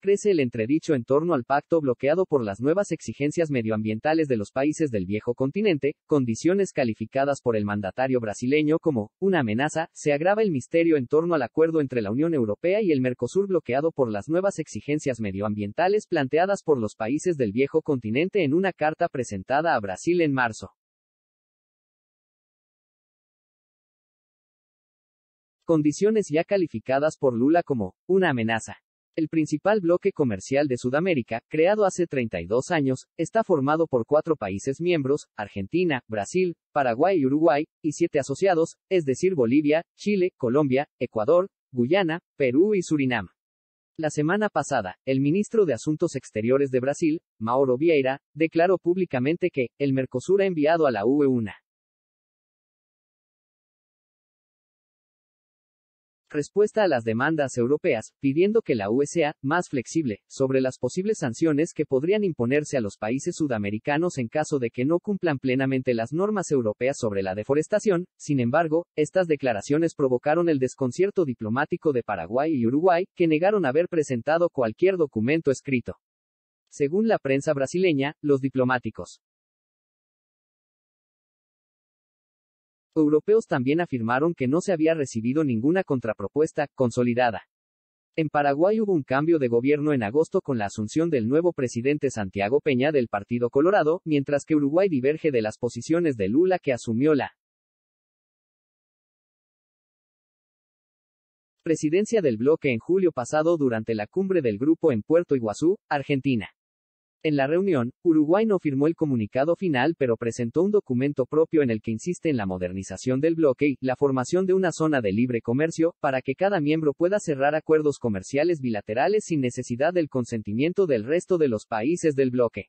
crece el entredicho en torno al pacto bloqueado por las nuevas exigencias medioambientales de los países del viejo continente, condiciones calificadas por el mandatario brasileño como una amenaza, se agrava el misterio en torno al acuerdo entre la Unión Europea y el Mercosur bloqueado por las nuevas exigencias medioambientales planteadas por los países del viejo continente en una carta presentada a Brasil en marzo. Condiciones ya calificadas por Lula como una amenaza. El principal bloque comercial de Sudamérica, creado hace 32 años, está formado por cuatro países miembros, Argentina, Brasil, Paraguay y Uruguay, y siete asociados, es decir, Bolivia, Chile, Colombia, Ecuador, Guyana, Perú y Surinam. La semana pasada, el ministro de Asuntos Exteriores de Brasil, Mauro Vieira, declaró públicamente que el Mercosur ha enviado a la UE una respuesta a las demandas europeas, pidiendo que la UE sea más flexible sobre las posibles sanciones que podrían imponerse a los países sudamericanos en caso de que no cumplan plenamente las normas europeas sobre la deforestación. Sin embargo, estas declaraciones provocaron el desconcierto diplomático de Paraguay y Uruguay, que negaron haber presentado cualquier documento escrito. Según la prensa brasileña, los diplomáticos Europeos también afirmaron que no se había recibido ninguna contrapropuesta consolidada. En Paraguay hubo un cambio de gobierno en agosto con la asunción del nuevo presidente Santiago Peña del Partido Colorado, mientras que Uruguay diverge de las posiciones de Lula que asumió la presidencia del bloque en julio pasado durante la cumbre del grupo en Puerto Iguazú, Argentina. En la reunión, Uruguay no firmó el comunicado final pero presentó un documento propio en el que insiste en la modernización del bloque y la formación de una zona de libre comercio, para que cada miembro pueda cerrar acuerdos comerciales bilaterales sin necesidad del consentimiento del resto de los países del bloque.